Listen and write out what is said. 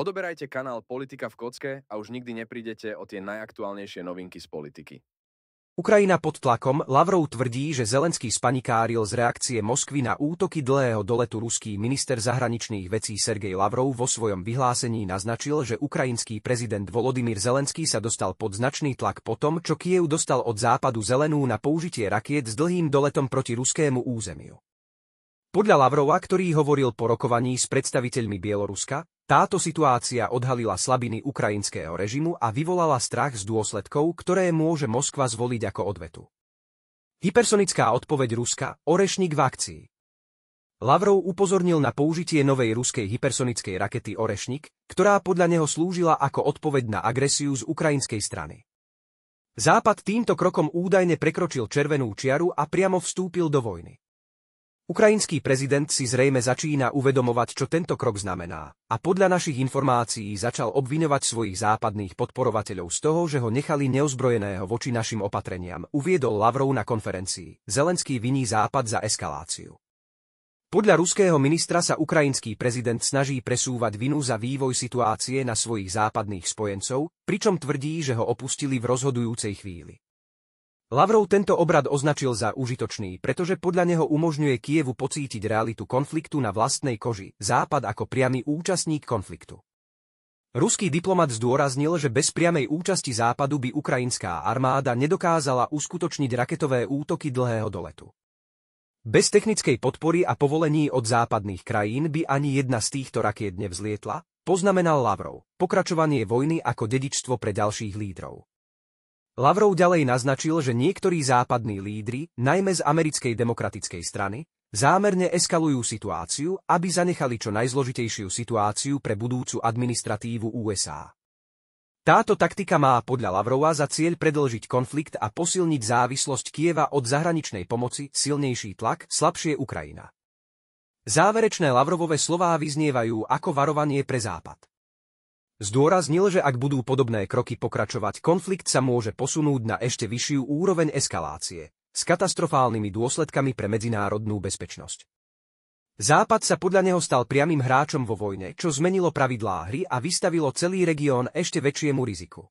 Odoberajte kanál Politika v kocke a už nikdy neprídete o tie najaktuálnejšie novinky z politiky. Ukrajina pod tlakom, Lavrov tvrdí, že Zelenský spanikáril z reakcie Moskvy na útoky dlhého doletu ruský minister zahraničných vecí Sergej Lavrov vo svojom vyhlásení naznačil, že ukrajinský prezident Volodymyr Zelenský sa dostal pod značný tlak po tom, čo Kiev dostal od západu zelenú na použitie rakiet s dlhým doletom proti ruskému územiu. Podľa Lavrova, ktorý hovoril po rokovaní s predstaviteľmi Bieloruska, táto situácia odhalila slabiny ukrajinského režimu a vyvolala strach z dôsledkov, ktoré môže Moskva zvoliť ako odvetu. Hypersonická odpoveď Ruska, orešník v akcii. Lavrov upozornil na použitie novej ruskej hypersonickej rakety Orešník, ktorá podľa neho slúžila ako odpoveď na agresiu z ukrajinskej strany. Západ týmto krokom údajne prekročil červenú čiaru a priamo vstúpil do vojny. Ukrajinský prezident si zrejme začína uvedomovať, čo tento krok znamená a podľa našich informácií začal obviňovať svojich západných podporovateľov z toho, že ho nechali neozbrojeného voči našim opatreniam, uviedol Lavrov na konferencii. Zelenský viní Západ za eskaláciu. Podľa ruského ministra sa ukrajinský prezident snaží presúvať vinu za vývoj situácie na svojich západných spojencov, pričom tvrdí, že ho opustili v rozhodujúcej chvíli. Lavrov tento obrad označil za užitočný, pretože podľa neho umožňuje Kievu pocítiť realitu konfliktu na vlastnej koži, Západ ako priamy účastník konfliktu. Ruský diplomat zdôraznil, že bez priamej účasti Západu by ukrajinská armáda nedokázala uskutočniť raketové útoky dlhého doletu. Bez technickej podpory a povolení od západných krajín by ani jedna z týchto rakiet nevzlietla, poznamenal Lavrov, pokračovanie vojny ako dedičstvo pre ďalších lídrov. Lavrov ďalej naznačil, že niektorí západní lídry, najmä z americkej demokratickej strany, zámerne eskalujú situáciu, aby zanechali čo najzložitejšiu situáciu pre budúcu administratívu USA. Táto taktika má podľa Lavrova za cieľ predlžiť konflikt a posilniť závislosť Kieva od zahraničnej pomoci, silnejší tlak, slabšie Ukrajina. Záverečné Lavrovové slová vyznievajú ako varovanie pre Západ. Zdôraznil, že ak budú podobné kroky pokračovať, konflikt sa môže posunúť na ešte vyššiu úroveň eskalácie, s katastrofálnymi dôsledkami pre medzinárodnú bezpečnosť. Západ sa podľa neho stal priamým hráčom vo vojne, čo zmenilo pravidlá hry a vystavilo celý región ešte väčšiemu riziku.